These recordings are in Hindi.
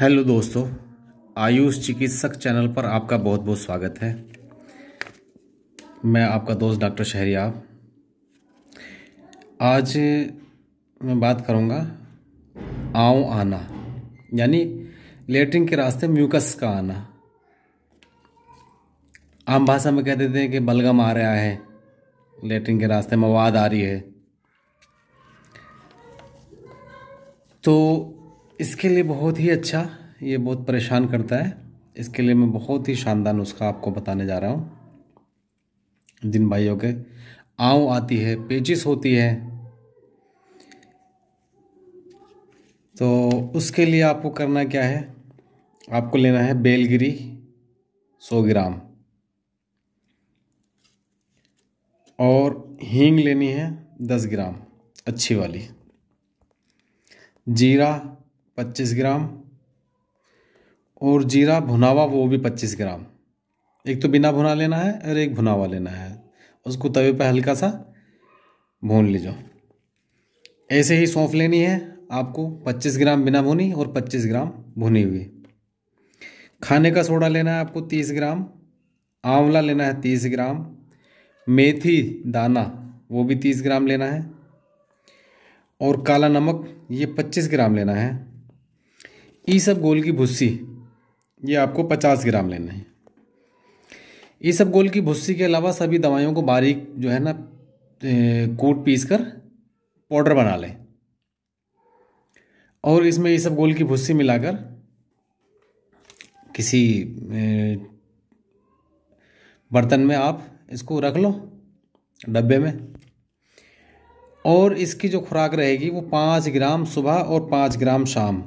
हेलो दोस्तों आयुष चिकित्सक चैनल पर आपका बहुत बहुत स्वागत है मैं आपका दोस्त डॉक्टर शहरियाब आज मैं बात करूंगा आओ आना यानी लेटरिन के रास्ते म्यूकस का आना आम भाषा में कह देते हैं कि बलगम आ रहा है लेटरिन के रास्ते मवाद आ रही है तो इसके लिए बहुत ही अच्छा ये बहुत परेशान करता है इसके लिए मैं बहुत ही शानदार नुस्खा आपको बताने जा रहा हूँ जिन भाइयों के आव आती है पेचिस होती है तो उसके लिए आपको करना क्या है आपको लेना है बेलगिरी 100 ग्राम और हींग लेनी है 10 ग्राम अच्छी वाली जीरा पच्चीस ग्राम और जीरा भुनावा वो भी पच्चीस ग्राम एक तो बिना भुना लेना है और एक भुनावा लेना है उसको तवे पर हल्का सा भून लीजो ऐसे ही सौंफ लेनी है आपको 25 ग्राम बिना भुनी और 25 ग्राम भुनी हुई खाने का सोडा लेना है आपको 30 ग्राम आंवला लेना है 30 ग्राम मेथी दाना वो भी 30 ग्राम लेना है और काला नमक ये 25 ग्राम लेना है ई सब गोल की भुस्सी ये आपको पचास ग्राम लेना है ई सब गोल की भुस्सी के अलावा सभी दवाइयों को बारीक जो है ना कूट पीस कर पाउडर बना लें और इसमें ये सब गोल की भुस्सी मिलाकर किसी बर्तन में आप इसको रख लो डब्बे में और इसकी जो खुराक रहेगी वो पाँच ग्राम सुबह और पाँच ग्राम शाम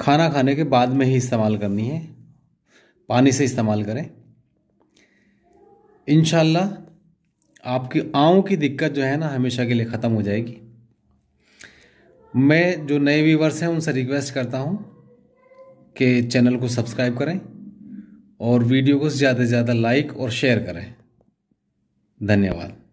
खाना खाने के बाद में ही इस्तेमाल करनी है पानी से इस्तेमाल करें इन आपकी आँव की दिक्कत जो है ना हमेशा के लिए ख़त्म हो जाएगी मैं जो नए व्यूवर्स हैं उनसे रिक्वेस्ट करता हूँ कि चैनल को सब्सक्राइब करें और वीडियो को ज़्यादा से ज़्यादा लाइक और शेयर करें धन्यवाद